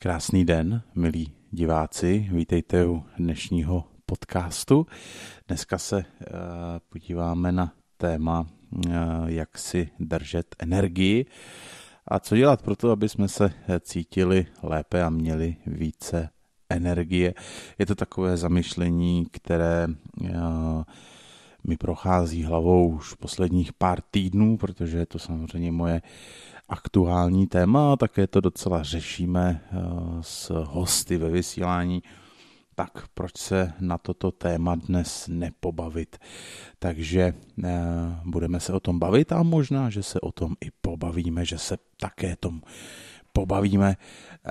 Krásný den, milí diváci, vítejte u dnešního podcastu. Dneska se eh, podíváme na téma, eh, jak si držet energii a co dělat pro to, aby jsme se eh, cítili lépe a měli více energie. Je to takové zamyšlení, které mi prochází hlavou už posledních pár týdnů, protože je to samozřejmě moje aktuální téma také to docela řešíme eh, s hosty ve vysílání. Tak proč se na toto téma dnes nepobavit? Takže eh, budeme se o tom bavit a možná, že se o tom i pobavíme, že se také tomu pobavíme. Eh,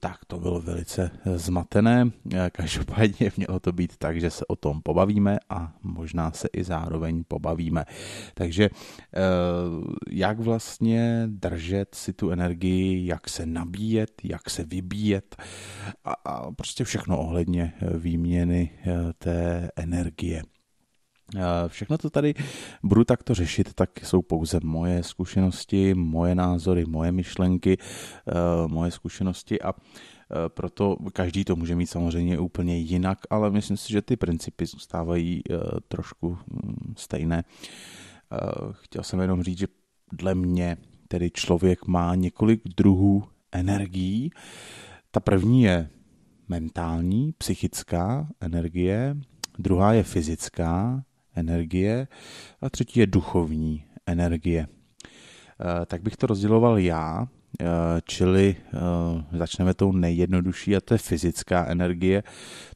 tak to bylo velice eh, zmatené. Eh, každopádně mělo to být tak, že se o tom pobavíme a možná se i zároveň pobavíme. Takže jak vlastně držet si tu energii, jak se nabíjet, jak se vybíjet a, a prostě všechno ohledně výměny té energie. Všechno, co tady budu takto řešit, tak jsou pouze moje zkušenosti, moje názory, moje myšlenky, eh, moje zkušenosti a eh, proto každý to může mít samozřejmě úplně jinak, ale myslím si, že ty principy zůstávají eh, trošku mm, stejné. Chtěl jsem jenom říct, že dle mě tedy člověk má několik druhů energií. Ta první je mentální, psychická energie, druhá je fyzická, energie a třetí je duchovní energie. Eh, tak bych to rozděloval já, eh, čili eh, začneme tou nejjednodušší a to je fyzická energie.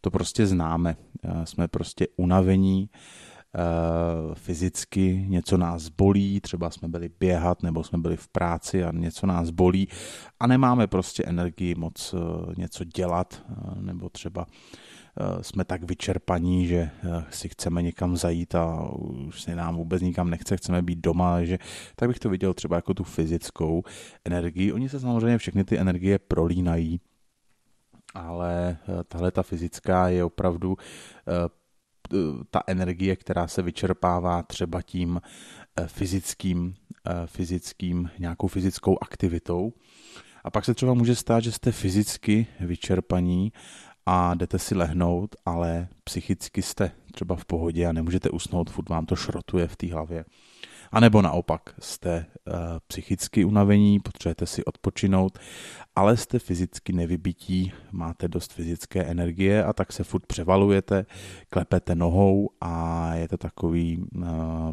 To prostě známe. Jsme prostě unavení, fyzicky, něco nás bolí, třeba jsme byli běhat nebo jsme byli v práci a něco nás bolí a nemáme prostě energii moc něco dělat nebo třeba Eh, jsme tak vyčerpaní, že eh, si chceme někam zajít a už se nám vůbec nikam nechce, chceme být doma, že tak bych to viděl třeba jako tu fyzickou energii. Oni se samozřejmě všechny ty energie prolínají, ale eh, tahle ta fyzická je opravdu ta energie, která se vyčerpává třeba tím fyzickým, fyzickým nějakou fyzickou aktivitou. A pak se třeba může stát, že jste fyzicky vyčerpaní a jdete si lehnout, ale psychicky jste třeba v pohodě a nemůžete usnout, furt vám to šrotuje v té hlavě anebo naopak jste eh, psychicky unavení, potřebujete si odpočinout, ale jste fyzicky nevybití, máte dost fyzické energie a tak se furt převalujete, klepete nohou a je to takový eh,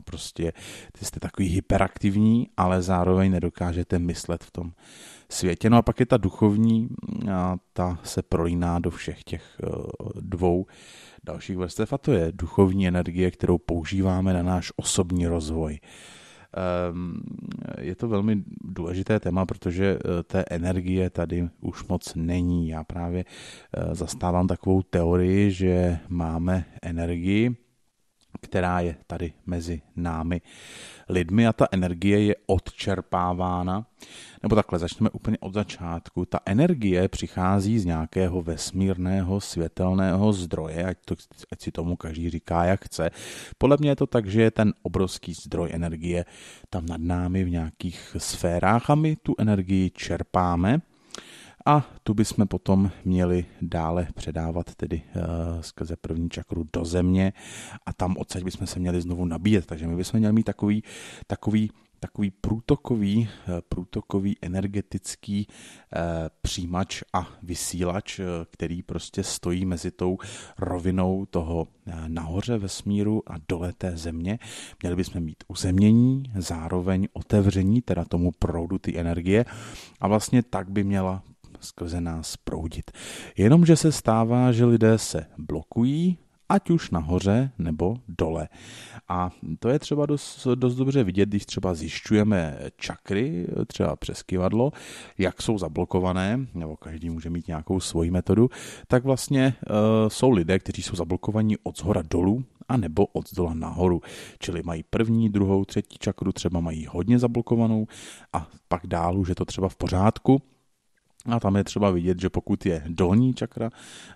prostě, jste takový hyperaktivní, ale zároveň nedokážete myslet v tom světě. No a pak je ta duchovní, a ta se prolíná do všech těch eh, dvou dalších vrstev a to je duchovní energie, kterou používáme na náš osobní rozvoj. Ehm, je to velmi důležité téma, protože eh, té energie tady už moc není. Já právě eh, zastávám takovou teorii, že máme energii, která je tady mezi námi lidmi a ta energie je odčerpávána. Nebo takhle, začneme úplně od začátku. Ta energie přichází z nějakého vesmírného světelného zdroje, ať, to, ať si tomu každý říká, jak chce. Podle mě je to tak, že je ten obrovský zdroj energie tam nad námi v nějakých sférách a my tu energii čerpáme a tu bychom potom měli dále předávat tedy uh, skrze první čakru do země a tam odsaď bychom se měli znovu nabíjet. Takže my bychom měli mít takový, takový takový průtokový, eh, průtokový energetický uh, přijímač a vysílač, který prostě stojí mezi tou rovinou toho nahoře vesmíru a dole té země. Měli bychom mít uzemnění, zároveň otevření, teda tomu proudu ty energie a vlastně tak by měla skrze nás proudit. Jenomže se stává, že lidé se blokují, ať už nahoře nebo dole. A to je třeba dost, dost dobře vidět, když třeba zjišťujeme čakry, třeba přes kivadlo, jak jsou zablokované, nebo každý může mít nějakou svoji metodu, tak vlastně e, jsou lidé, kteří jsou zablokovaní od zhora dolů, a nebo od zdola nahoru. Čili mají první, druhou, třetí čakru, třeba mají hodně zablokovanou a pak dál už je to třeba v pořádku, a tam je třeba vidět, že pokud je dolní čakra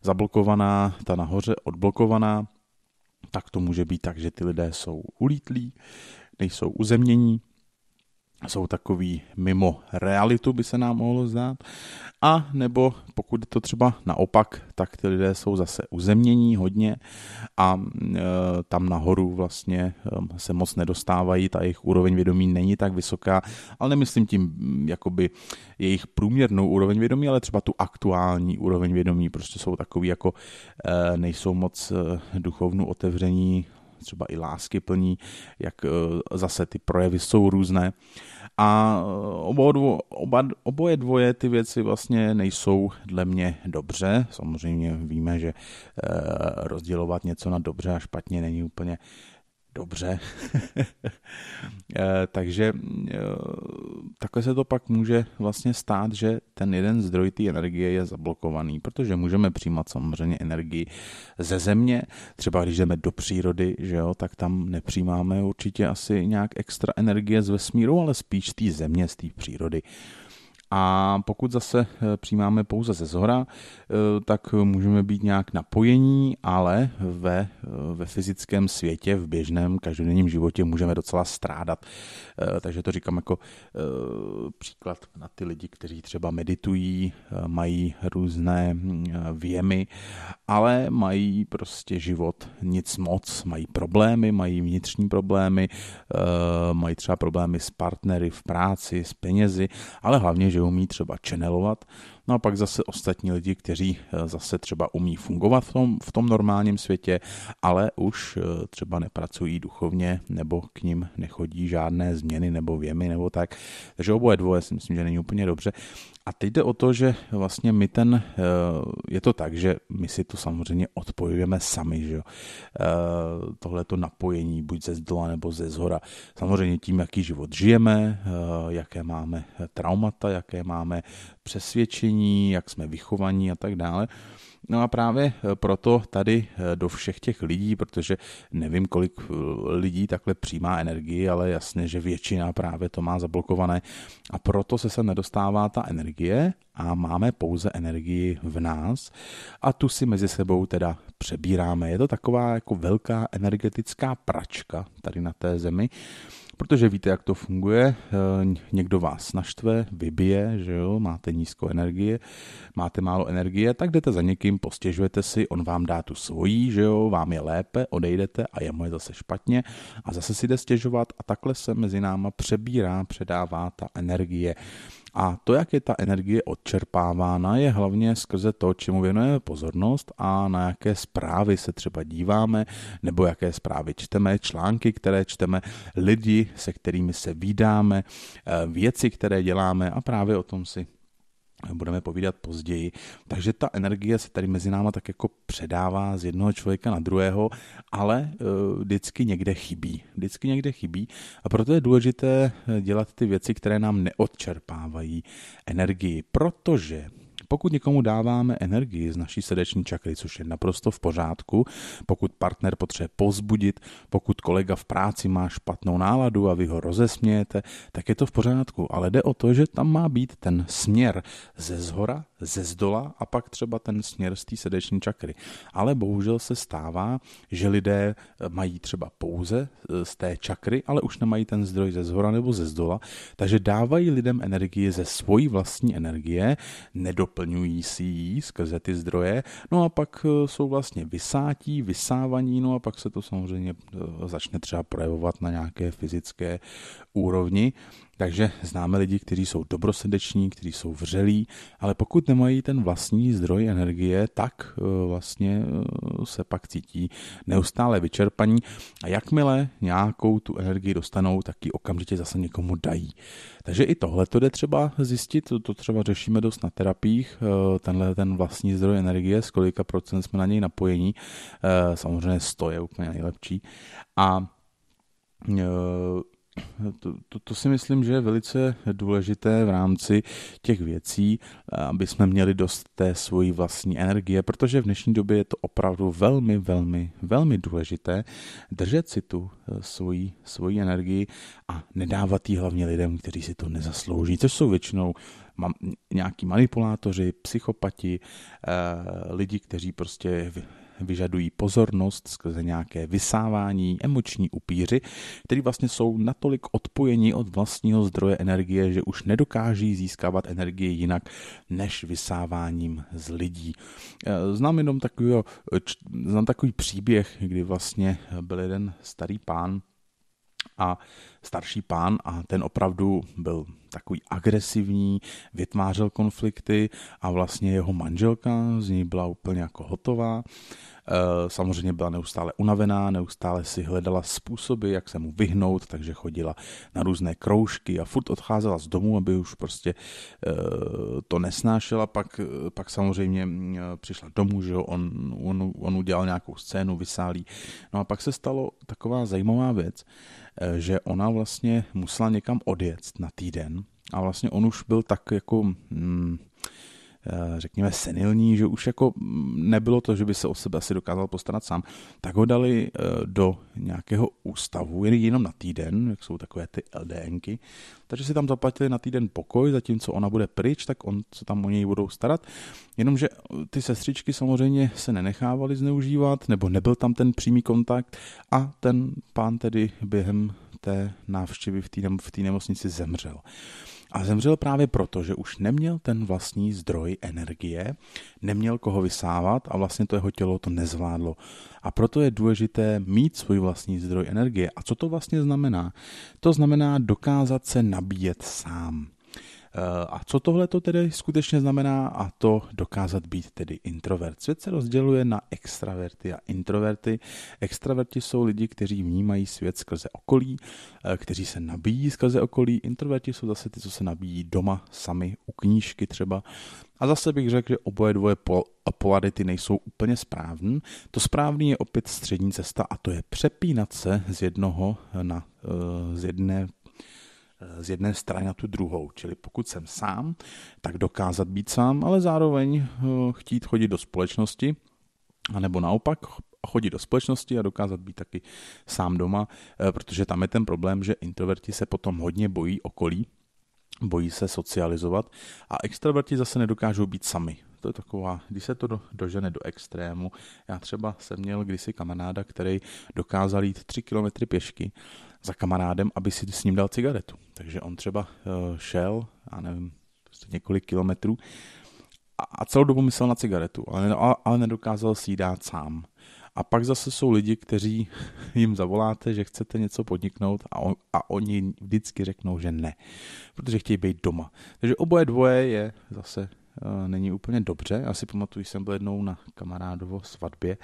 zablokovaná, ta nahoře odblokovaná, tak to může být tak, že ty lidé jsou ulítlí, nejsou uzemnění, jsou takový mimo realitu, by se nám mohlo zdát. A nebo pokud je to třeba naopak, tak ty lidé jsou zase uzemnění hodně a e, tam nahoru vlastně e, se moc nedostávají, ta jejich úroveň vědomí není tak vysoká, ale nemyslím tím jakoby jejich průměrnou úroveň vědomí, ale třeba tu aktuální úroveň vědomí, prostě jsou takový jako e, nejsou moc e, duchovnu otevření, třeba i lásky plní, jak eh, zase ty projevy jsou různé. A eh, oba, dvo, oba, oboje dvoje ty věci vlastně nejsou dle mě dobře. Samozřejmě víme, že eh, rozdělovat něco na dobře a špatně není úplně dobře. Eh, takže eh, takhle se to pak může vlastně stát, že ten jeden zdroj té energie je zablokovaný, protože můžeme přijímat samozřejmě energii ze země, třeba když jdeme do přírody, že jo, tak tam nepřijímáme určitě asi nějak extra energie z vesmíru, ale spíš té země, z té přírody. A pokud zase eh, přijímáme pouze ze zhora, eh, tak můžeme být nějak napojení, ale ve, eh, ve fyzickém světě, v běžném každodenním životě můžeme docela strádat. Takže to říkám jako příklad na ty lidi, kteří třeba meditují, mají různé věmy, ale mají prostě život nic moc, mají problémy, mají vnitřní problémy, mají třeba problémy s partnery v práci, s penězi, ale hlavně, že budou třeba channelovat, No a pak zase ostatní lidi, kteří eh, zase třeba umí fungovat v tom, v tom normálním světě, ale už eh, třeba nepracují duchovně nebo k ním nechodí žádné změny nebo věmy nebo tak. Takže oboje dvoje si myslím, že není úplně dobře. A teď jde o to, že vlastně my ten, eh, je to tak, že my si to samozřejmě odpojujeme sami, že jo. Tohle to napojení, buď ze zdola nebo ze zhora. Samozřejmě tím, jaký život žijeme, jaké máme traumata, jaké máme přesvědčení, jak jsme vychovaní a tak dále. No a právě eh, proto tady eh, do všech těch lidí, protože nevím, kolik eh, lidí takhle přijímá energii, ale jasně, že většina právě to má zablokované a proto se sem nedostává ta energie a máme pouze energii v nás a tu si mezi sebou teda přebíráme. Je to taková jako velká energetická pračka tady na té zemi, Protože víte, jak to funguje, eh, někdo vás naštve, vybije, že jo, máte nízkou energie, máte málo energie, tak jdete za někým, postěžujete si, on vám dá tu svojí, že jo, vám je lépe, odejdete a jemu je zase špatně a zase si jde stěžovat a takhle se mezi náma přebírá, předává ta energie. A to, jak je ta energie odčerpávána, je hlavně skrze to, čemu věnujeme pozornost a na jaké zprávy se třeba díváme, nebo jaké zprávy čteme, články, které čteme, lidi, se kterými se vídáme, eh, věci, které děláme a právě o tom si budeme povídat později. Takže ta energie se tady mezi náma tak jako předává z jednoho člověka na druhého, ale eh, vždycky někde chybí. Vždycky někde chybí a proto je důležité eh, dělat ty věci, které nám neodčerpávají energii, protože pokud někomu dáváme energii z naší srdeční čakry, což je naprosto v pořádku, pokud partner potřebuje pozbudit, pokud kolega v práci má špatnou náladu a vy ho rozesmějete, tak je to v pořádku, ale jde o to, že tam má být ten směr ze zhora ze zdola a pak třeba ten směr z té srdeční čakry. Ale bohužel se stává, že lidé eh, mají třeba pouze eh, z té čakry, ale už nemají ten zdroj ze zhora nebo ze zdola, takže dávají lidem energii ze svojí vlastní energie, nedoplňují si ji skrze ty zdroje, no a pak eh, jsou vlastně vysátí, vysávaní, no a pak se to samozřejmě začne třeba projevovat na nějaké fyzické úrovni. Takže známe lidi, kteří jsou dobrosrdeční, kteří jsou vřelí, ale pokud nemají ten vlastní zdroj energie, tak eh, vlastně eh, se pak cítí neustále vyčerpaní a jakmile nějakou tu energii dostanou, tak ji okamžitě zase někomu dají. Takže i tohle to jde třeba zjistit, to třeba řešíme dost na terapiích, eh, tenhle ten vlastní zdroj energie, z kolika procent jsme na něj napojení, samozřejmě 100 je úplně nejlepší. A to, to, to si myslím, že je velice důležité v rámci těch věcí, aby jsme měli dost té svojí vlastní energie, protože v dnešní době je to opravdu velmi, velmi, velmi důležité držet si tu svoji, eh, svoji energii a nedávat ji hlavně lidem, kteří si to nezaslouží, což jsou většinou nějaký manipulátoři, psychopati, eh, lidi, kteří prostě vyžadují pozornost skrze nějaké vysávání emoční upíři, který vlastně jsou natolik odpojeni od vlastního zdroje energie, že už nedokáží získávat energii jinak než vysáváním z lidí. E, znám jenom takový, e, znám takový příběh, kdy vlastně byl jeden starý pán, a starší pán a ten opravdu byl takový agresivní, vytvářel konflikty a vlastně jeho manželka z ní byla úplně jako hotová Eh, samozřejmě byla neustále unavená, neustále si hledala způsoby, jak se mu vyhnout, takže chodila na různé kroužky a furt odcházela z domu, aby už prostě eh, to nesnášela. Pak, eh, pak samozřejmě mm, přišla domů, že on, on, on udělal nějakou scénu, vysálí. No a pak se stalo taková zajímavá věc, že ona vlastně musela někam odjet na týden a vlastně on už byl tak jako... Hmm, Eh, řekněme, senilní, že už jako mm, nebylo to, že by se o sebe asi dokázal postarat sám, tak ho dali eh, do nějakého ústavu, jen jenom na týden, jak jsou takové ty LDNky, takže si tam zaplatili na týden pokoj, zatímco ona bude pryč, tak on se tam o něj budou starat, jenomže eh, ty sestřičky samozřejmě se nenechávaly zneužívat, nebo nebyl tam ten přímý kontakt a ten pán tedy během té návštěvy v té v nemocnici zemřel. A zemřel právě proto, že už neměl ten vlastní zdroj energie, neměl koho vysávat a vlastně to jeho tělo to nezvládlo. A proto je důležité mít svůj vlastní zdroj energie. A co to vlastně znamená? To znamená dokázat se nabíjet sám. Eh, a co tohle to tedy skutečně znamená a to dokázat být tedy introvert. Svět se rozděluje na extraverty a introverty. Extraverti jsou lidi, kteří vnímají svět skrze okolí, eh, kteří se nabíjí skrze okolí. Introverti jsou zase ty, co se nabíjí doma sami u knížky třeba. A zase bych řekl, že oboje dvoje polarity nejsou úplně správný. To správný je opět střední cesta a to je přepínat se z jednoho na eh, z jedné z jedné strany na tu druhou. Čili pokud jsem sám, tak dokázat být sám, ale zároveň eh, chtít chodit do společnosti, anebo naopak chodit do společnosti a dokázat být taky sám doma, eh, protože tam je ten problém, že introverti se potom hodně bojí okolí, bojí se socializovat a extroverti zase nedokážou být sami. To je taková, když se to do, dožene do extrému. Já třeba jsem měl kdysi kamaráda, který dokázal jít 3 kilometry pěšky za kamarádem, aby si s ním dal cigaretu. Takže on třeba eh, šel, já nevím, prostě několik kilometrů a celou dobu myslel na cigaretu, ale, ale nedokázal si ji dát sám. A pak zase jsou lidi, kteří jim zavoláte, že chcete něco podniknout a, on, a oni vždycky řeknou, že ne, protože chtějí být doma. Takže oboje dvoje je zase uh, není úplně dobře. Já si pamatuju, jsem byl jednou na kamarádovo svatbě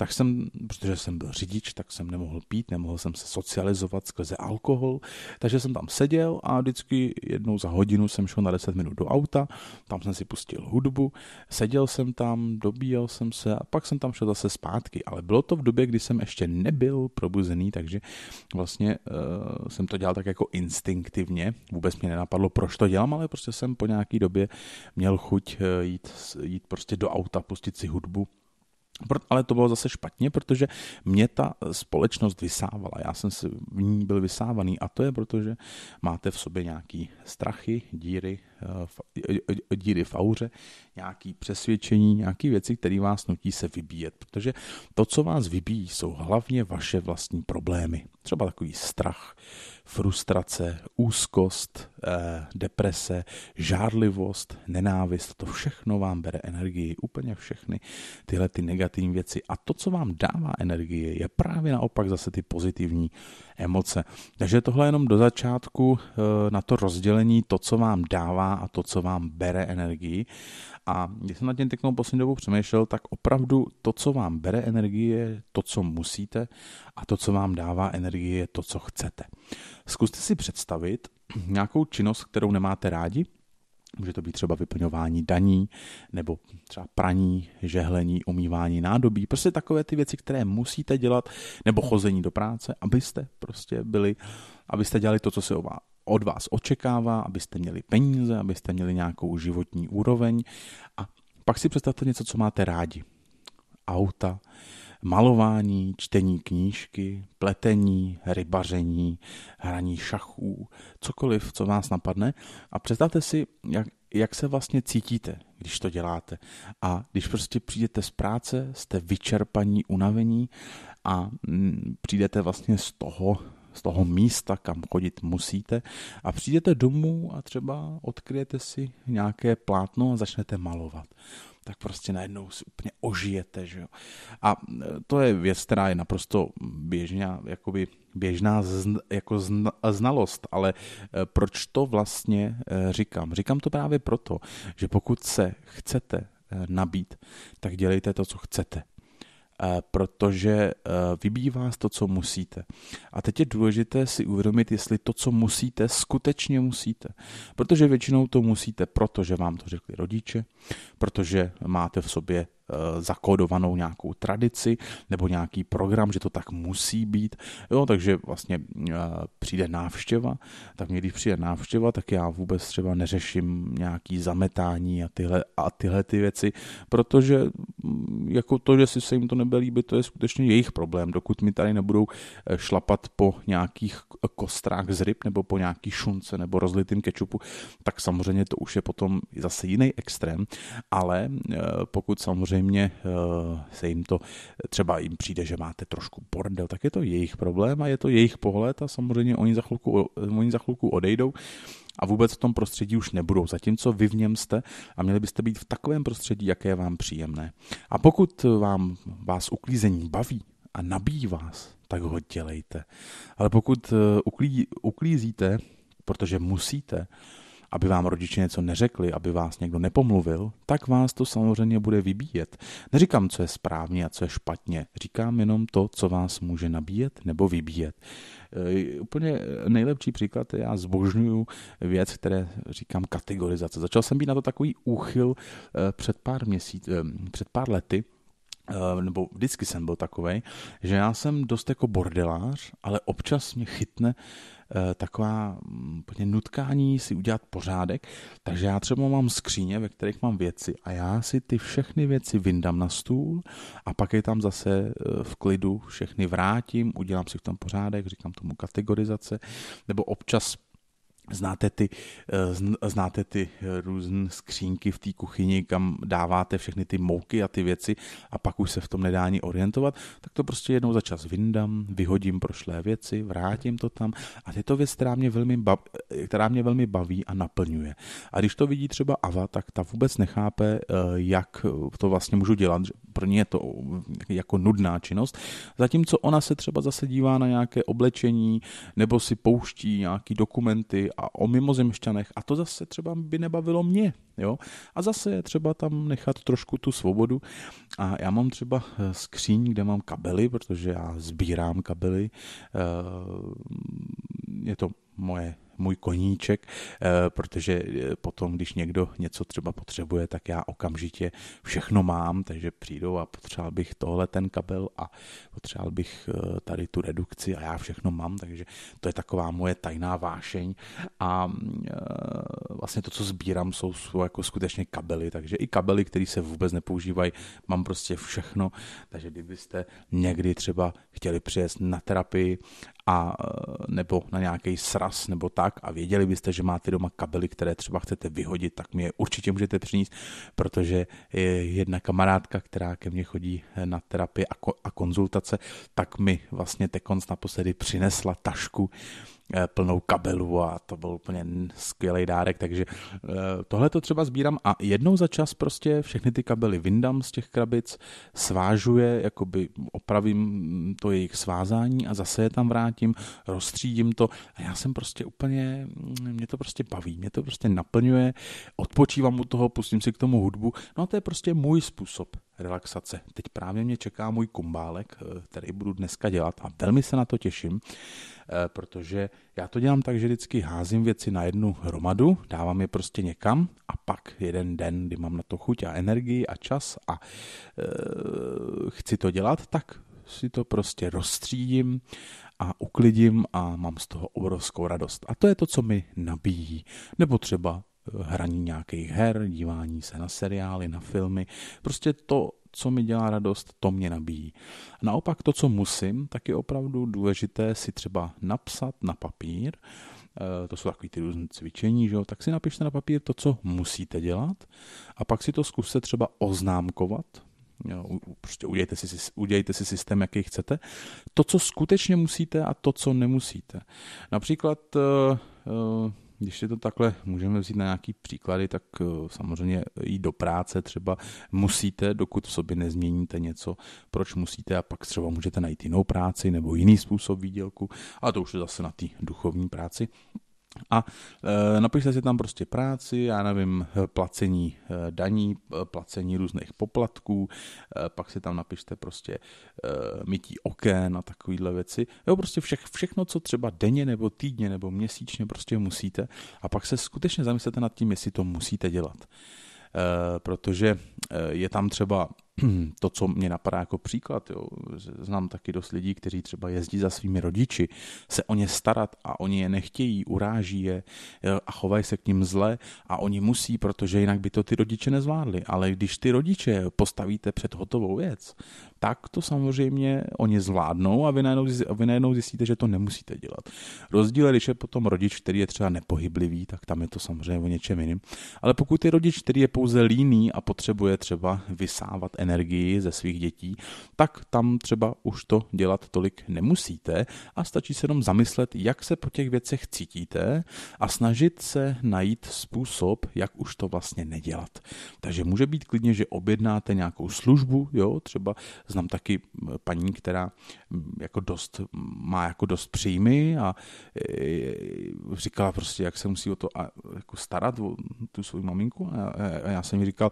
tak jsem, protože jsem byl řidič, tak jsem nemohl pít, nemohl jsem se socializovat skrze alkohol, takže jsem tam seděl a vždycky jednou za hodinu jsem šel na 10 minut do auta, tam jsem si pustil hudbu, seděl jsem tam, dobíjel jsem se a pak jsem tam šel zase zpátky, ale bylo to v době, kdy jsem ještě nebyl probuzený, takže vlastně uh, jsem to dělal tak jako instinktivně, vůbec mě nenapadlo, proč to dělám, ale prostě jsem po nějaký době měl chuť eh, jít, jít prostě do auta, pustit si hudbu ale to bylo zase špatně, protože mě ta eh, společnost vysávala. Já jsem si v ní byl vysávaný a to je proto, že máte v sobě nějaký strachy, díry, Eh, díry v auře, nějaký přesvědčení, nějaké věci, které vás nutí se vybíjet. Protože to, co vás vybíjí, jsou hlavně vaše vlastní problémy. Třeba takový strach, frustrace, úzkost, eh, deprese, žádlivost, nenávist, to všechno vám bere energii, úplně všechny tyhle ty negativní věci. A to, co vám dává energii, je právě naopak zase ty pozitivní emoce. Takže tohle jenom do začátku eh, na to rozdělení, to, co vám dává a to, co vám bere energii. A když jsem nad tím teď poslední dobou přemýšlel, tak opravdu to, co vám bere energii, je to, co musíte a to, co vám dává energii, je to, co chcete. Zkuste si představit nějakou činnost, kterou nemáte rádi, Může to být třeba vyplňování daní, nebo třeba praní, žehlení, umývání nádobí, prostě takové ty věci, které musíte dělat, nebo chození do práce, abyste prostě byli, abyste dělali to, co se od vás očekává, abyste měli peníze, abyste měli nějakou životní úroveň a pak si představte něco, co máte rádi. Auta, malování, čtení knížky, pletení, rybaření, hraní šachů, cokoliv, co vás napadne a představte si, jak, jak se vlastně cítíte, když to děláte. A když prostě přijdete z práce, jste vyčerpaní, unavení a mm, přijdete vlastně z toho z toho místa, kam chodit musíte a přijdete domů a třeba odkryjete si nějaké plátno a začnete malovat tak prostě najednou si úplně ožijete, že jo. A e, to je věc, která je naprosto běžná, jakoby běžná zn, jako zn, znalost, ale e, proč to vlastně e, říkám? Říkám to právě proto, že pokud se chcete nabít, tak dělejte to, co chcete. Eh, protože eh, vybíjí z to, co musíte. A teď je důležité si uvědomit, jestli to, co musíte, skutečně musíte. Protože většinou to musíte, protože vám to řekli rodiče, protože máte v sobě Eh, zakódovanou nějakou tradici nebo nějaký program, že to tak musí být. Jo, takže vlastně eh, přijde návštěva, tak mě když přijde návštěva, tak já vůbec třeba neřeším nějaký zametání a tyhle, a tyhle ty věci, protože mm, jako to, že si se jim to nebe líbit, to je skutečně jejich problém, dokud mi tady nebudou eh, šlapat po nějakých kostrách z ryb nebo po nějaký šunce nebo rozlitým kečupu, tak samozřejmě to už je potom zase jiný extrém, ale pokud samozřejmě samozřejmě eh, se jim to, třeba jim přijde, že máte trošku bordel, tak je to jejich problém a je to jejich pohled a samozřejmě oni za chvilku, oni za chvilku odejdou a vůbec v tom prostředí už nebudou, zatímco vy v něm jste a měli byste být v takovém prostředí, jaké je vám příjemné. A pokud vám vás uklízení baví a nabíjí vás, tak ho dělejte. Ale pokud eh, uklí, uklízíte, protože musíte, aby vám rodiče něco neřekli, aby vás někdo nepomluvil, tak vás to samozřejmě bude vybíjet. Neříkám, co je správně a co je špatně, říkám jenom to, co vás může nabíjet nebo vybíjet. E, úplně nejlepší příklad je, já zbožňuju věc, které říkám kategorizace. Začal jsem být na to takový úchyl e, před pár, měsíc, e, před pár lety, Eh, nebo vždycky jsem byl takovej, že já jsem dost jako bordelář, ale občas mě chytne eh, taková mm, podně nutkání si udělat pořádek, takže já třeba mám skříně, ve kterých mám věci a já si ty všechny věci vyndám na stůl a pak je tam zase eh, v klidu všechny vrátím, udělám si v tom pořádek, říkám tomu kategorizace, nebo občas Znáte ty, eh, znáte ty eh, různé skřínky v té kuchyni, kam dáváte všechny ty mouky a ty věci a pak už se v tom nedá ani orientovat, tak to prostě jednou za čas vyndám, vyhodím prošlé věci, vrátím to tam a je to věc, která mě velmi, baví, eh, která mě velmi baví a naplňuje. A když to vidí třeba Ava, tak ta vůbec nechápe, jak to vlastně můžu dělat, pro ně je to jako nudná činnost, zatímco ona se třeba zase dívá na nějaké oblečení nebo si pouští nějaký dokumenty a o mimozemšťanech a to zase třeba by nebavilo mě, jo. A zase je třeba tam nechat trošku tu svobodu a já mám třeba eh, skříň, kde mám kabely, protože já sbírám kabely, eh, je to moje můj koníček, eh, protože eh, potom, když někdo něco třeba potřebuje, tak já okamžitě všechno mám, takže přijdou a potřeboval bych tohle ten kabel a potřeboval bych eh, tady tu redukci a já všechno mám, takže to je taková moje tajná vášeň a mm, vlastně to, co sbírám, jsou, jsou jako skutečně kabely, takže i kabely, které se vůbec nepoužívají, mám prostě všechno, takže kdybyste někdy třeba chtěli přijet na terapii a nebo na nějaký sraz nebo tak a věděli byste, že máte doma kabely, které třeba chcete vyhodit, tak mi je určitě můžete přinést, protože je jedna kamarádka, která ke mně chodí na terapii a, ko- a konzultace, tak mi vlastně tekonc naposledy přinesla tašku, Eh, plnou kabelu a to byl úplně skvělý dárek, takže eh, tohle to třeba sbírám a jednou za čas prostě všechny ty kabely vyndám z těch krabic, svážuje, jakoby opravím to jejich svázání a zase je tam vrátím, rozstřídím to a já jsem prostě úplně, mm, mě to prostě baví, mě to prostě naplňuje, odpočívám u toho, pustím si k tomu hudbu, no a to je prostě můj způsob relaxace. Teď právě mě čeká můj kumbálek, eh, který budu dneska dělat a velmi se na to těším, eh, protože já to dělám tak, že vždycky házím věci na jednu hromadu, dávám je prostě někam a pak jeden den, kdy mám na to chuť a energii a čas a e, chci to dělat, tak si to prostě rozstřídím a uklidím a mám z toho obrovskou radost. A to je to, co mi nabíjí. Nebo třeba hraní nějakých her, dívání se na seriály, na filmy. Prostě to, co mi dělá radost, to mě nabíjí. Naopak to, co musím, tak je opravdu důležité si třeba napsat na papír, eh, to jsou takové ty různé cvičení, že jo? tak si napište na papír to, co musíte dělat a pak si to zkuste třeba oznámkovat, jo, prostě udějte si, udějte si systém, jaký chcete, to, co skutečně musíte a to, co nemusíte. Například eh, eh, když si to takhle můžeme vzít na nějaký příklady, tak eh, samozřejmě jít do práce třeba musíte, dokud v sobě nezměníte něco, proč musíte a pak třeba můžete najít jinou práci nebo jiný způsob výdělku, a to už je zase na té duchovní práci. A e, napište si tam prostě práci, já nevím, e, placení e, daní, e, placení různých poplatků, e, pak si tam napište prostě e, mytí oken a takovéhle věci. Jo, prostě vše, všechno, co třeba denně nebo týdně nebo měsíčně prostě musíte a pak se skutečně zamyslete nad tím, jestli to musíte dělat. Protože je tam třeba to, co mě napadá jako příklad, jo. znám taky dost lidí, kteří třeba jezdí za svými rodiči, se o ně starat a oni je nechtějí, uráží je eh, a chovají se k ním zle a oni musí, protože jinak by to ty rodiče nezvládli. Ale když ty rodiče postavíte před hotovou věc, tak to samozřejmě oni zvládnou a vy najednou, a vy najednou zjistíte, že to nemusíte dělat. Rozdíl je, když je potom rodič, který je třeba nepohyblivý, tak tam je to samozřejmě o něčem jiným. Ale pokud je rodič, který je pouze líný a potřebuje třeba vysávat energii ze svých dětí, tak tam třeba už to dělat tolik nemusíte a stačí se jenom zamyslet, jak se po těch věcech cítíte a snažit se najít způsob, jak už to vlastně nedělat. Takže může být klidně, že objednáte nějakou službu, jo, třeba Znám taky paní, která jako dost, má jako dost příjmy a e, e, říkala prostě, jak se musí o to jako starat, o tu svou maminku. A já jsem jí říkal,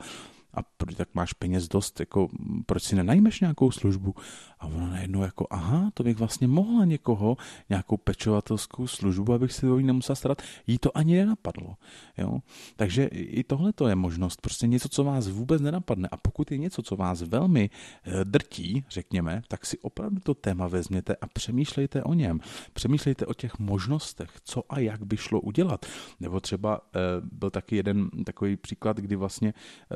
a proč tak máš peněz dost, jako proč si nenajmeš nějakou službu? A ona najednou jako, aha, to bych vlastně mohla někoho, nějakou pečovatelskou službu, abych si ní nemusela starat, jí to ani nenapadlo. Jo? Takže i tohle to je možnost, prostě něco, co vás vůbec nenapadne a pokud je něco, co vás velmi eh, drtí, řekněme, tak si opravdu to téma vezměte a přemýšlejte o něm. Přemýšlejte o těch možnostech, co a jak by šlo udělat. Nebo třeba eh, byl taky jeden takový příklad, kdy vlastně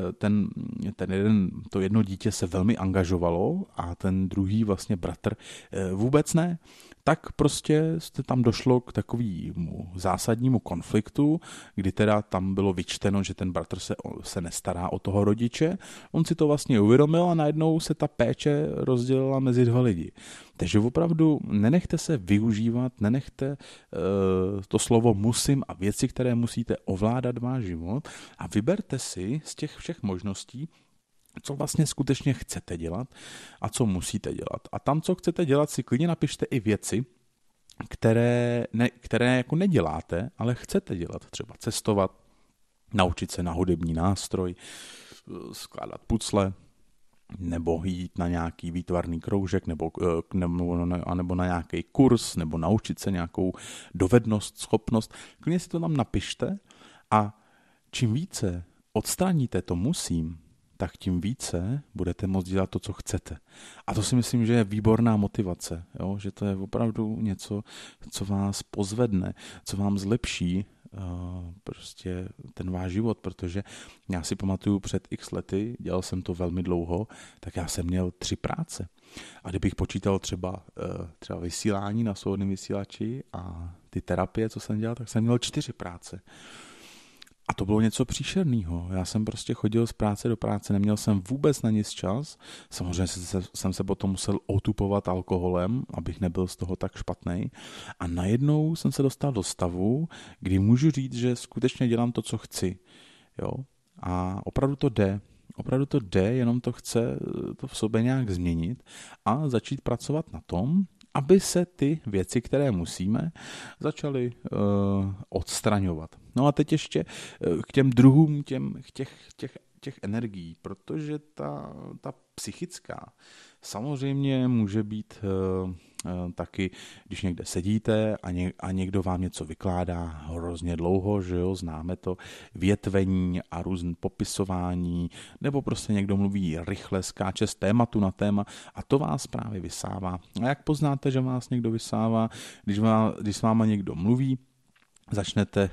eh, ten ten jeden, to jedno dítě se velmi angažovalo a ten druhý vlastně bratr eh, vůbec ne tak prostě jste tam došlo k takovému zásadnímu konfliktu, kdy teda tam bylo vyčteno, že ten bratr se, se nestará o toho rodiče. On si to vlastně uvědomil a najednou se ta péče rozdělila mezi dva lidi. Takže opravdu nenechte se využívat, nenechte e, to slovo musím a věci, které musíte ovládat váš život a vyberte si z těch všech možností co vlastně skutečně chcete dělat a co musíte dělat. A tam, co chcete dělat, si klidně napište i věci, které, ne, které jako neděláte, ale chcete dělat. Třeba cestovat, naučit se na hudební nástroj, skládat pucle, nebo jít na nějaký výtvarný kroužek, nebo, eh, nebo, nebo na nějaký kurz, nebo naučit se nějakou dovednost, schopnost. Klidně si to tam napište a čím více odstraníte to musím, tak tím více budete moct dělat to, co chcete. A to si myslím, že je výborná motivace, jo? že to je opravdu něco, co vás pozvedne, co vám zlepší eh, prostě ten váš život, protože já si pamatuju před x lety, dělal jsem to velmi dlouho, tak já jsem měl tři práce. A kdybych počítal třeba, eh, třeba vysílání na svobodném vysílači a ty terapie, co jsem dělal, tak jsem měl čtyři práce. A to bylo něco příšerného. Já jsem prostě chodil z práce do práce, neměl jsem vůbec na nic čas. Samozřejmě jsem se potom musel otupovat alkoholem, abych nebyl z toho tak špatný. A najednou jsem se dostal do stavu, kdy můžu říct, že skutečně dělám to, co chci. Jo? A opravdu to jde. Opravdu to jde, jenom to chce to v sobě nějak změnit a začít pracovat na tom, aby se ty věci, které musíme, začaly uh, odstraňovat. No a teď ještě eh, k těm druhům těm, těch, těch, těch energií, protože ta, ta psychická samozřejmě může být eh, eh, taky, když někde sedíte a, ně, a někdo vám něco vykládá hrozně dlouho, že jo, známe to větvení a různé popisování, nebo prostě někdo mluví rychle, skáče z tématu na téma a to vás právě vysává. A jak poznáte, že vás někdo vysává, když, vám, když s váma někdo mluví, začnete eh,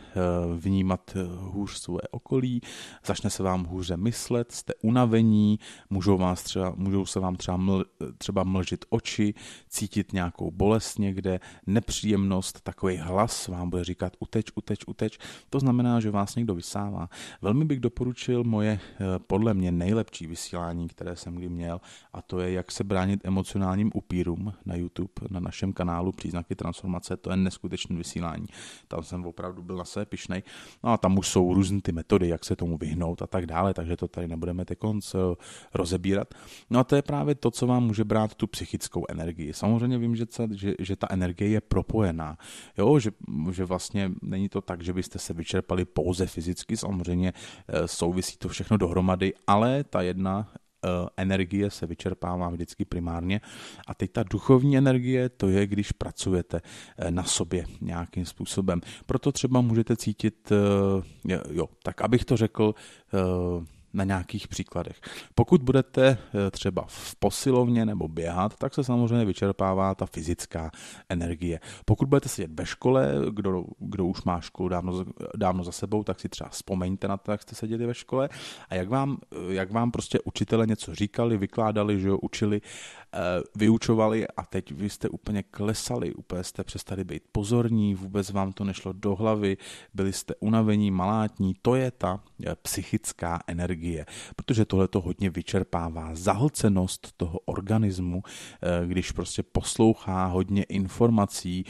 vnímat eh, hůř své okolí, začne se vám hůře myslet, jste unavení, můžou, vás třeba, můžou se vám třeba, ml, třeba mlžit oči, cítit nějakou bolest někde, nepříjemnost, takový hlas vám bude říkat uteč, uteč, uteč. To znamená, že vás někdo vysává. Velmi bych doporučil moje eh, podle mě nejlepší vysílání, které jsem kdy měl a to je jak se bránit emocionálním upírům na YouTube, na našem kanálu Příznaky transformace, to je neskutečné vysílání. Tam jsem opravdu byl na sebe pišnej. No a tam už jsou různé ty metody, jak se tomu vyhnout a tak dále, takže to tady nebudeme teď konc eh, rozebírat. No a to je právě to, co vám může brát tu psychickou energii. Samozřejmě vím, že, že, že ta energie je propojená, jo, že, že vlastně není to tak, že byste se vyčerpali pouze fyzicky, samozřejmě eh, souvisí to všechno dohromady, ale ta jedna Eh, energie se vyčerpává vždycky primárně. A teď ta duchovní energie, to je, když pracujete eh, na sobě nějakým způsobem. Proto třeba můžete cítit, eh, jo, tak abych to řekl, na nějakých příkladech. Pokud budete eh, třeba v posilovně nebo běhat, tak se samozřejmě vyčerpává ta fyzická energie. Pokud budete sedět ve škole, kdo, kdo už má školu dávno, dávno za sebou, tak si třeba vzpomeňte na to, jak jste seděli ve škole a jak vám, jak vám prostě učitele něco říkali, vykládali, že jo, učili Eh, vyučovali a teď vy jste úplně klesali, úplně jste přestali být pozorní, vůbec vám to nešlo do hlavy, byli jste unavení, malátní, to je ta eh, psychická energie, protože tohle to hodně vyčerpává zahlcenost toho organismu, eh, když prostě poslouchá hodně informací,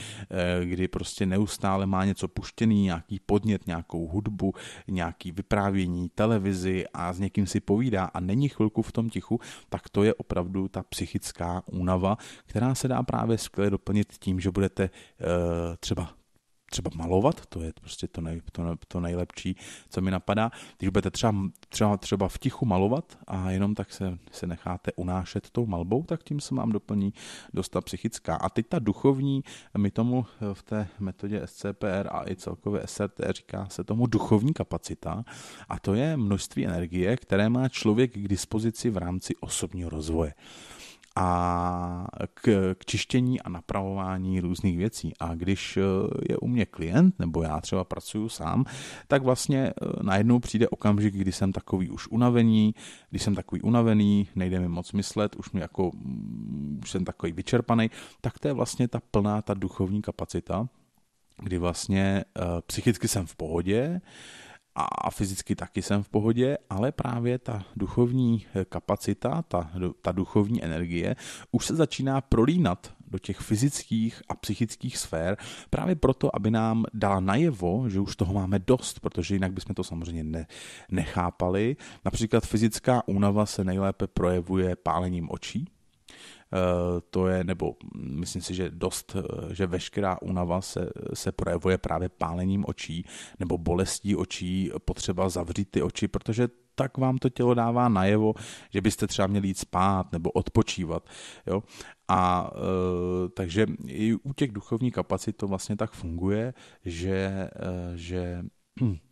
kdy prostě neustále má něco puštěný, nějaký podnět, nějakou hudbu, nějaký vyprávění, televizi a s někým si povídá a není chvilku v tom tichu, tak to je opravdu ta psychická chronická únava, která se dá právě skvěle doplnit tím, že budete eh, třeba třeba malovat, to je prostě to, nej, to, to nejlepší, co mi napadá. Když budete třeba, třeba, třeba v tichu malovat a jenom tak se, se necháte unášet tou malbou, tak tím se vám doplní dost ta psychická. A teď ta duchovní, my tomu v té metodě SCPR a i celkově SRT říká se tomu duchovní kapacita a to je množství energie, které má člověk k dispozici v rámci osobního rozvoje a k, k čištění a napravování různých věcí. A když eh, je u mě klient, nebo já třeba pracuju sám, tak vlastně eh, najednou přijde okamžik, kdy jsem takový už unavený, když jsem takový unavený, nejde mi moc myslet, už, mi jako, mm, už jsem takový vyčerpaný, tak to je vlastně ta plná ta duchovní kapacita, kdy vlastně eh, psychicky jsem v pohodě, a fyzicky taky jsem v pohodě, ale právě ta duchovní eh, kapacita, ta, ta duchovní energie už se začíná prolínat do těch fyzických a psychických sfér, právě proto, aby nám dala najevo, že už toho máme dost, protože jinak bychom to samozřejmě ne, nechápali. Například fyzická únava se nejlépe projevuje pálením očí, Eh, to je, nebo myslím si, že dost, eh, že veškerá únava se, se projevuje právě pálením očí nebo bolestí očí, potřeba zavřít ty oči, protože tak vám to tělo dává najevo, že byste třeba měli jít spát nebo odpočívat. Jo? A e, takže i u těch duchovních kapacit to vlastně tak funguje, že, e, že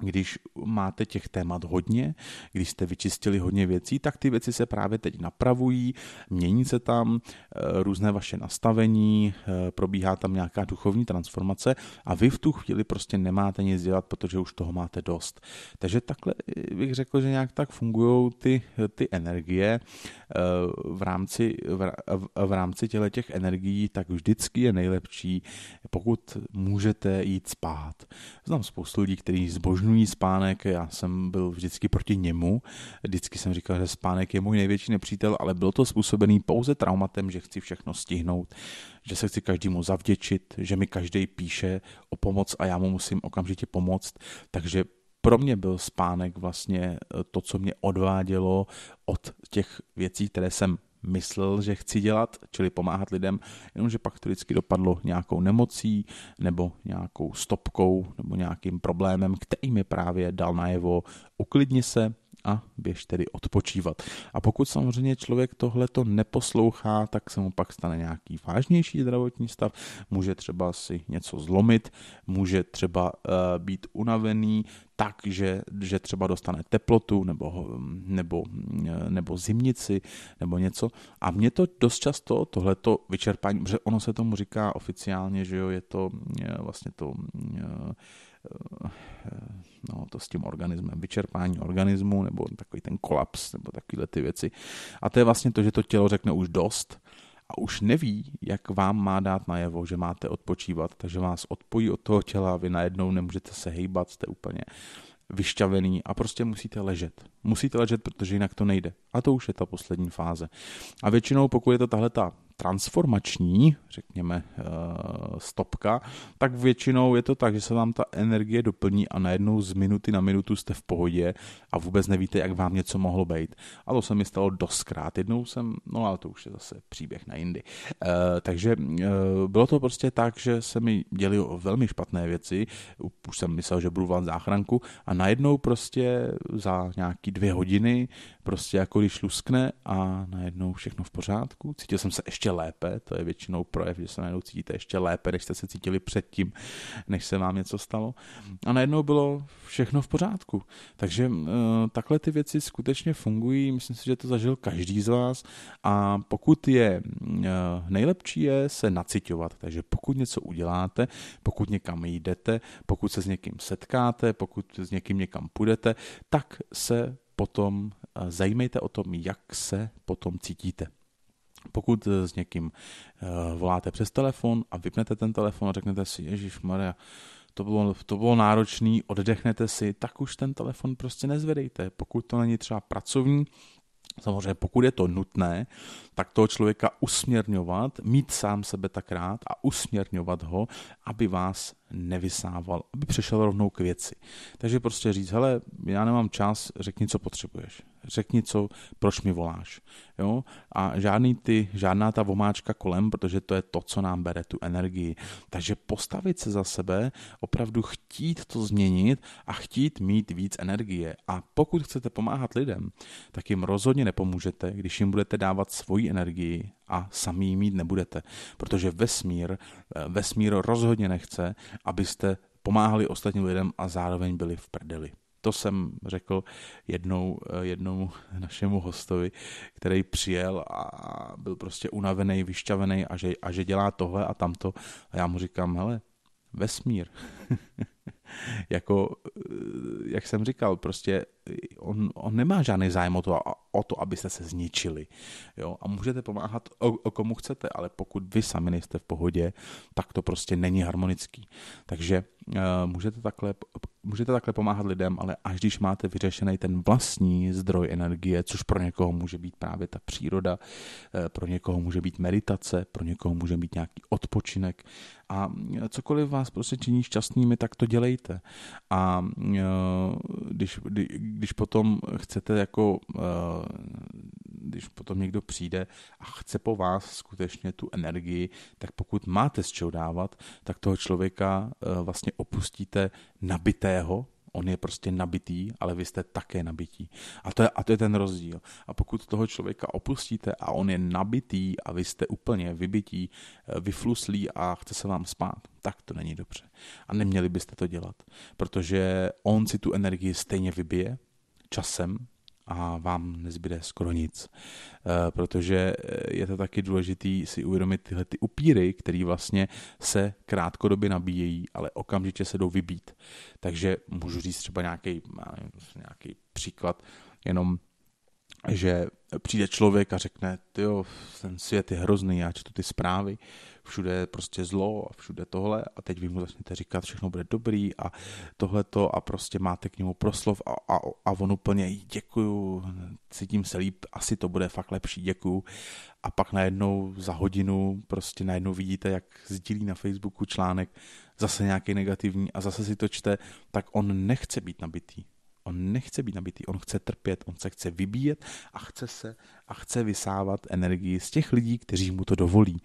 Když máte těch témat hodně, když jste vyčistili hodně věcí, tak ty věci se právě teď napravují, mění se tam eh, různé vaše nastavení, eh, probíhá tam nějaká duchovní transformace a vy v tu chvíli prostě nemáte nic dělat, protože už toho máte dost. Takže takhle eh, bych řekl, že nějak tak fungují ty, ty energie v rámci, v, v rámci těle těch energií, tak vždycky je nejlepší, pokud můžete jít spát. Znám spoustu lidí, kteří zbožňují znemožňují spánek. Já jsem byl vždycky proti němu. Vždycky jsem říkal, že spánek je můj největší nepřítel, ale bylo to způsobený pouze traumatem, že chci všechno stihnout, že se chci každému zavděčit, že mi každý píše o pomoc a já mu musím okamžitě pomoct. Takže pro mě byl spánek vlastně eh, to, co mě odvádělo od těch věcí, které jsem myslel, že chci dělat, čili pomáhat lidem, jenomže pak to vždycky dopadlo nějakou nemocí nebo nějakou stopkou nebo nějakým problémem, který mi právě dal najevo uklidni se, a běž tedy odpočívat. A pokud samozřejmě člověk tohleto neposlouchá, tak se mu pak stane nějaký vážnější zdravotní stav, může třeba si něco zlomit, může třeba eh, být unavený, tak, že, že třeba dostane teplotu nebo, nebo, eh, nebo zimnici nebo něco. A mě to dost často tohleto vyčerpání, že ono se tomu říká oficiálně, že jo, je to eh, vlastně to No, to s tím organismem, vyčerpání organismu nebo takový ten kolaps nebo takovýhle ty věci. A to je vlastně to, že to tělo řekne už dost a už neví, jak vám má dát najevo, že máte odpočívat, takže vás odpojí od toho těla vy najednou nemůžete se hejbat, jste úplně vyšťavený a prostě musíte ležet. Musíte ležet, protože jinak to nejde. A to už je ta poslední fáze. A většinou, pokud je to tahle ta transformační, řekněme, eh, stopka, tak většinou je to tak, že se vám ta energie doplní a najednou z minuty na minutu jste v pohodě a vůbec nevíte, jak vám něco mohlo být. A to se mi stalo dostkrát. Jednou jsem, no ale to už je zase příběh na jindy. Eh, takže eh, bylo to prostě tak, že se mi děli velmi špatné věci, už jsem myslel, že budu vám záchranku a najednou prostě za nějaký dvě hodiny prostě jako když luskne a najednou všechno v pořádku. Cítil jsem se ještě ještě lépe, to je většinou projev, že se najednou cítíte ještě lépe, než jste se cítili předtím, než se vám něco stalo. A najednou bylo všechno v pořádku. Takže eh, takhle ty věci skutečně fungují, myslím si, že to zažil každý z vás a pokud je, eh, nejlepší je se naciťovat, takže pokud něco uděláte, pokud někam jdete, pokud se s někým setkáte, pokud s někým někam půjdete, tak se potom eh, zajímejte o tom, jak se potom cítíte. Pokud eh, s někým eh, voláte přes telefon a vypnete ten telefon a řeknete si, Ježíš Maria, to bylo, to bylo náročný, oddechnete si, tak už ten telefon prostě nezvedejte. Pokud to není třeba pracovní, Samozřejmě, pokud je to nutné, tak toho člověka usměrňovat, mít sám sebe tak rád a usměrňovat ho, aby vás nevysával, aby přešel rovnou k věci. Takže prostě říct, hele, já nemám čas, řekni, co potřebuješ. Řekni, co, proč mi voláš. Jo? A žádný ty, žádná ta vomáčka kolem, protože to je to, co nám bere tu energii. Takže postavit se za sebe, opravdu chtít to změnit a chtít mít víc energie. A pokud chcete pomáhat lidem, tak jim rozhodně nepomůžete, když jim budete dávat svoji energii a sami ji mít nebudete. Protože vesmír, eh, vesmír rozhodně nechce, abyste pomáhali ostatním lidem a zároveň byli v prdeli. To jsem řekl jednou, eh, jednomu našemu hostovi, který přijel a byl prostě unavený, vyšťavený a že, a že dělá tohle a tamto. A já mu říkám, hele, vesmír. jako, eh, jak jsem říkal, prostě eh, on, on nemá žádný zájem o to, o to, abyste se zničili. Jo? A můžete pomáhat o, o komu chcete, ale pokud vy sami nejste v pohodě, tak to prostě není harmonický. Takže uh, můžete, takhle, můžete takhle pomáhat lidem, ale až když máte vyřešený ten vlastní zdroj energie, což pro někoho může být právě ta příroda, pro někoho může být meditace, pro někoho může být nějaký odpočinek a cokoliv vás prostě činí šťastnými, tak to dělejte nedělejte. A eh, když, když potom chcete jako, eh, když potom někdo přijde a chce po vás skutečně tu energii, tak pokud máte z čeho dávat, tak toho člověka eh, vlastně opustíte nabitého, On je prostě nabitý, ale vy jste také nabití. A to je, a to je ten rozdíl. A pokud toho člověka opustíte a on je nabitý a vy jste úplně vybití, eh, vyfluslí a chce se vám spát, tak to není dobře. A neměli byste to dělat, protože on si tu energii stejně vybije časem, a vám nezbyde skoro nic. Eh, protože eh, je to taky důležité si uvědomit tyhle ty upíry, které vlastně se krátkodobě nabíjejí, ale okamžitě se jdou vybít. Takže můžu říct třeba nějaký, nějaký příklad, jenom že přijde člověk a řekne, jo, ten svět je hrozný, já čtu ty zprávy, všude je prostě zlo a všude tohle a teď vy mu začnete říkat, všechno bude dobrý a tohleto a prostě máte k němu proslov a, a, a on úplně děkuju, cítím se líp, asi to bude fakt lepší, děkuju a pak najednou za hodinu prostě najednou vidíte, jak sdílí na Facebooku článek zase nějaký negativní a zase si to čte, tak on nechce být nabitý, On nechce být nabitý, on chce trpět, on se chce vybíjet a chce se a chce vysávat energii z těch lidí, kteří mu to dovolí.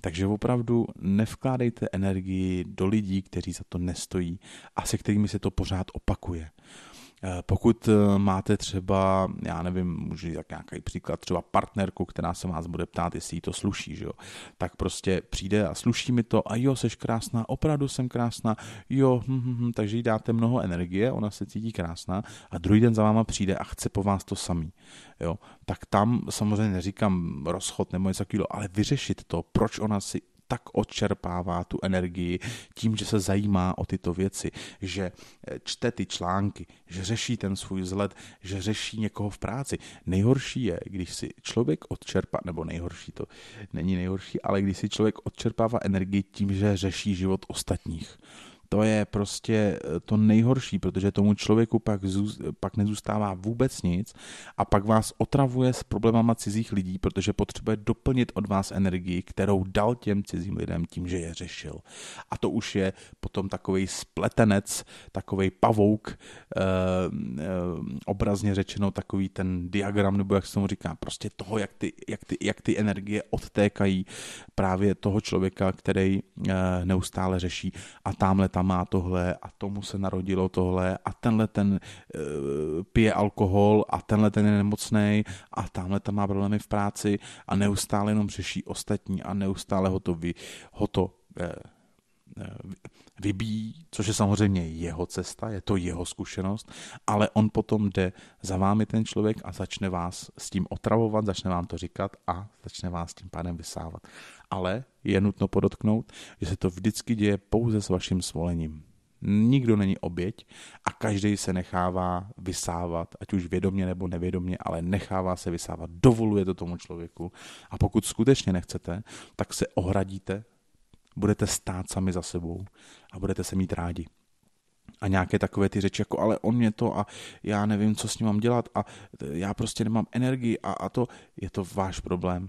Takže opravdu nevkládejte energii do lidí, kteří za to nestojí a se kterými se to pořád opakuje. Eh, pokud eh, máte třeba, já nevím, můžu tak nějaký příklad, třeba partnerku, která se vás bude ptát, jestli jí to sluší, že jo? tak prostě přijde a sluší mi to a jo, seš krásná, opravdu jsem krásná, jo, hm, hm, hm, takže jí dáte mnoho energie, ona se cítí krásná a druhý den za váma přijde a chce po vás to samý. Jo? Tak tam samozřejmě neříkám rozchod nebo něco takového, ale vyřešit to, proč ona si tak odčerpává tu energii tím, že se zajímá o tyto věci, že eh, čte ty články, že řeší ten svůj vzhled, že řeší někoho v práci. Nejhorší je, když si člověk odčerpá, nebo nejhorší to není nejhorší, ale když si člověk odčerpává energii tím, že řeší život ostatních to je prostě eh, to nejhorší, protože tomu člověku pak, zůz, pak nezůstává vůbec nic a pak vás otravuje s problémama cizích lidí, protože potřebuje doplnit od vás energii, kterou dal těm cizím lidem tím, že je řešil. A to už je potom takový spletenec, takový pavouk, eh, eh, obrazně řečeno takový ten diagram, nebo jak se tomu říká, prostě toho, jak ty, jak ty, jak ty energie odtékají právě toho člověka, který eh, neustále řeší a tamhle tam má tohle a tomu se narodilo tohle a tenhle ten e, pije alkohol a tenhle ten je nemocný a tamhle tam má problémy v práci a neustále jenom řeší ostatní a neustále ho to, vy, ho to e, e, vybíjí, což je samozřejmě jeho cesta, je to jeho zkušenost, ale on potom jde za vámi ten člověk a začne vás s tím otravovat, začne vám to říkat a začne vás tím pádem vysávat. Ale je nutno podotknout, že se to vždycky děje pouze s vaším svolením. Nikdo není oběť a každý se nechává vysávat, ať už vědomně nebo nevědomně, ale nechává se vysávat, dovoluje to tomu člověku. A pokud skutečně nechcete, tak se ohradíte, budete stát sami za sebou a budete se mít rádi. A nějaké takové ty řeči, jako ale on mě to a já nevím, co s ním mám dělat a já prostě nemám energii a, a to je to váš problém.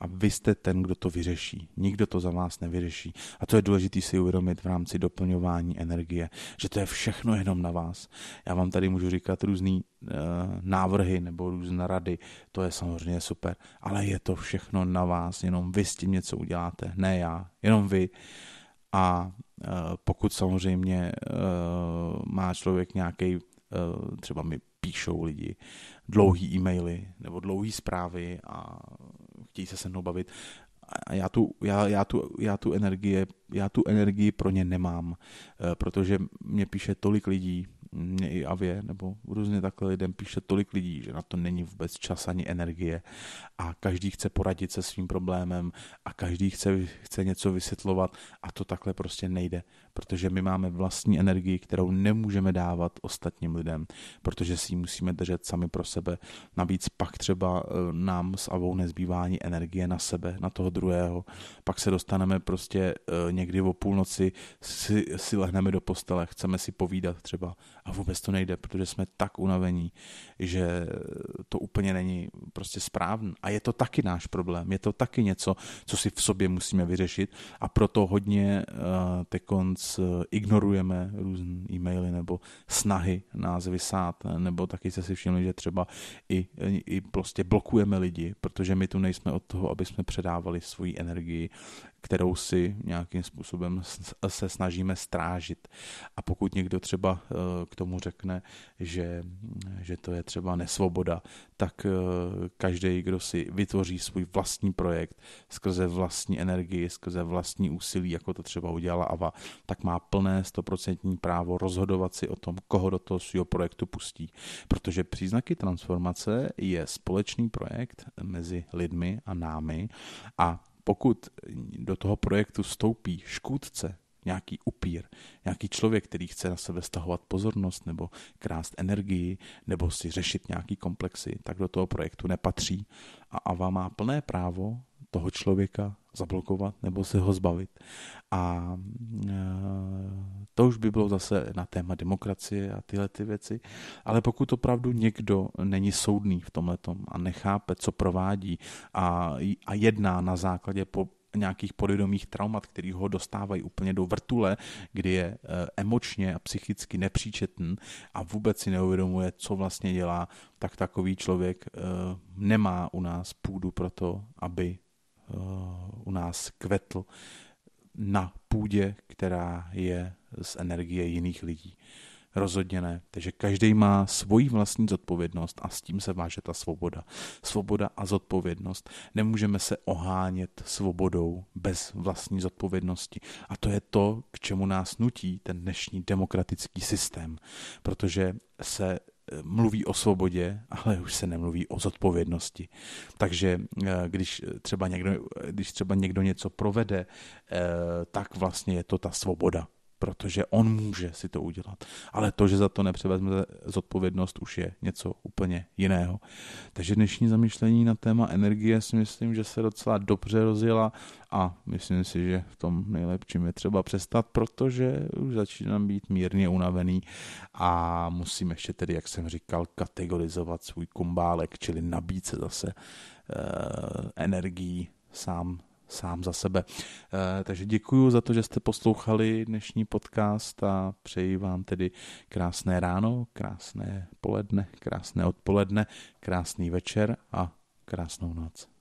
A vy jste ten, kdo to vyřeší. Nikdo to za vás nevyřeší. A to je důležité si uvědomit v rámci doplňování energie, že to je všechno jenom na vás. Já vám tady můžu říkat různé Eh, návrhy nebo různé rady, to je samozřejmě super, ale je to všechno na vás, jenom vy s tím něco uděláte, ne já, jenom vy. A eh, pokud samozřejmě eh, má člověk nějaký, třeba mi píšou lidi dlouhý e-maily nebo dlouhé zprávy a chtějí se se mnou bavit, a já tu, já, já, tu, já, tu energie, já tu energii pro ně nemám, protože mě píše tolik lidí, mě i Avě, nebo různě takhle lidem píše tolik lidí, že na to není vůbec čas ani energie a každý chce poradit se svým problémem a každý chce, chce něco vysvětlovat a to takhle prostě nejde, protože my máme vlastní energii, kterou nemůžeme dávat ostatním lidem, protože si ji musíme držet sami pro sebe. Navíc pak třeba eh, nám s Avou nezbývá ani energie na sebe, na toho druhého. Pak se dostaneme prostě eh, někdy o půlnoci, si, si lehneme do postele, chceme si povídat třeba a vůbec to nejde, protože jsme tak unavení, že to úplně není prostě správné. A je to taky náš problém, je to taky něco, co si v sobě musíme vyřešit a proto hodně eh, tekonc eh, ignorujeme různé e-maily nebo snahy nás vysát, eh, nebo taky se si všimli, že třeba i, i prostě blokujeme lidi, protože my tu nejsme od toho, aby jsme předávali svoji energii kterou si nějakým způsobem se snažíme strážit. A pokud někdo třeba eh, k tomu řekne, že, že to je třeba nesvoboda, tak eh, každý, kdo si vytvoří svůj vlastní projekt skrze vlastní energii, skrze vlastní úsilí, jako to třeba udělala Ava, tak má plné stoprocentní právo rozhodovat si o tom, koho do toho svého projektu pustí. Protože příznaky transformace je společný projekt mezi lidmi a námi a pokud do toho projektu vstoupí škůdce, nějaký upír, nějaký člověk, který chce na sebe stahovat pozornost nebo krást energii nebo si řešit nějaký komplexy, tak do toho projektu nepatří a AVA má plné právo toho člověka zablokovat nebo se ho zbavit. A e, to už by bylo zase na téma demokracie a tyhle ty věci. Ale pokud opravdu někdo není soudný v tomhle a nechápe, co provádí a, a jedná na základě po, nějakých podvědomých traumat, který ho dostávají úplně do vrtule, kdy je e, emočně a psychicky nepříčetný a vůbec si neuvědomuje, co vlastně dělá, tak takový člověk e, nemá u nás půdu pro to, aby u nás kvetl na půdě, která je z energie jiných lidí. Rozhodně ne. Takže každý má svoji vlastní zodpovědnost a s tím se váže ta svoboda. Svoboda a zodpovědnost. Nemůžeme se ohánět svobodou bez vlastní zodpovědnosti. A to je to, k čemu nás nutí ten dnešní demokratický systém. Protože se mluví o svobodě, ale už se nemluví o zodpovědnosti. Takže eh, když třeba někdo, když třeba někdo něco provede, eh, tak vlastně je to ta svoboda protože on může si to udělat. Ale to, že za to nepřevezme zodpovědnost, už je něco úplně jiného. Takže dnešní zamýšlení na téma energie si myslím, že se docela dobře rozjela a myslím si, že v tom nejlepším je třeba přestat, protože už začínám být mírně unavený a musím ještě tedy, jak jsem říkal, kategorizovat svůj kumbálek, čili nabít se zase eh, energií sám sám za sebe. Eh, takže děkuji za to, že jste poslouchali dnešní podcast a přeji vám tedy krásné ráno, krásné poledne, krásné odpoledne, krásný večer a krásnou noc.